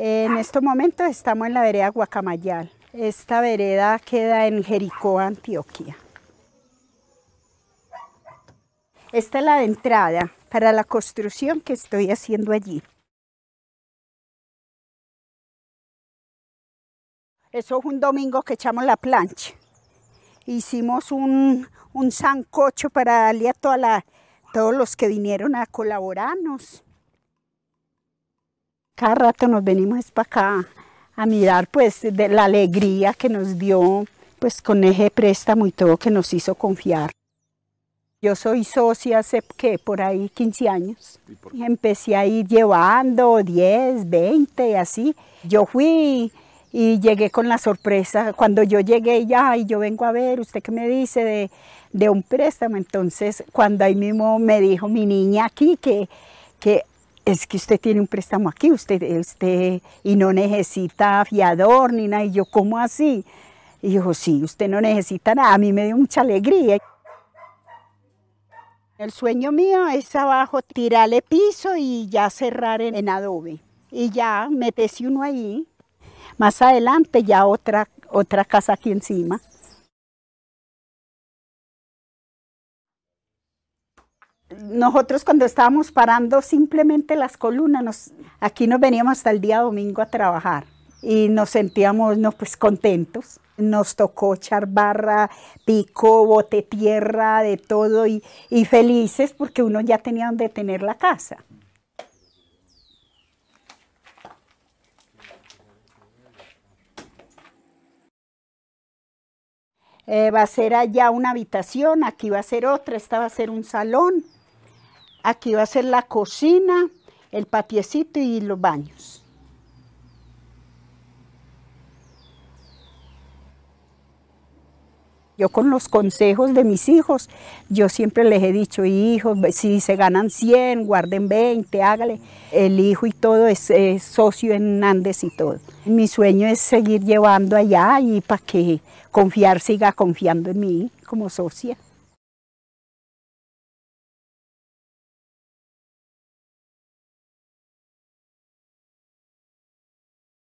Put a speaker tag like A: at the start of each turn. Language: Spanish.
A: En estos momentos estamos en la vereda Guacamayal. Esta vereda queda en Jericó, Antioquia. Esta es la entrada para
B: la construcción que estoy haciendo allí.
A: Eso es un domingo que echamos la plancha. Hicimos un, zancocho sancocho para darle a todos los que vinieron a colaborarnos cada rato nos venimos para acá a mirar pues de la alegría que nos dio pues con eje préstamo y todo que nos hizo confiar. Yo soy socia hace que por ahí 15 años. Empecé a ir llevando 10, 20 y así. Yo fui y llegué con la sorpresa. Cuando yo llegué, ya, y yo vengo a ver, ¿usted qué me dice de, un préstamo? Entonces, cuando ahí mismo me dijo mi niña aquí que, que es que usted tiene un préstamo aquí, usted, usted y no necesita fiador ni nada. Y yo, ¿cómo así? Y dijo, sí, usted no necesita nada. A mí me dio mucha alegría. El sueño mío es abajo tirarle piso y ya cerrar en, adobe. Y ya metese uno ahí. Más adelante ya otra, otra casa aquí encima.
B: nosotros cuando estábamos
A: parando simplemente las columnas, aquí nos veníamos hasta el día domingo a trabajar y nos sentíamos no, pues, contentos. Nos tocó echar barra, pico, bote tierra, de todo y, felices porque uno ya tenía donde tener la casa. Eh, va a ser allá una habitación, aquí va a ser otra, esta va a ser un salón. Aquí va a ser la cocina, el patiecito y los baños. Yo con los consejos de mis hijos, yo siempre les he dicho, hijos, si se ganan 100, guarden 20, hágale. El hijo y todo es, socio en Andes y todo. Mi sueño es seguir llevando allá y para que confiar siga confiando en mí
B: como socia.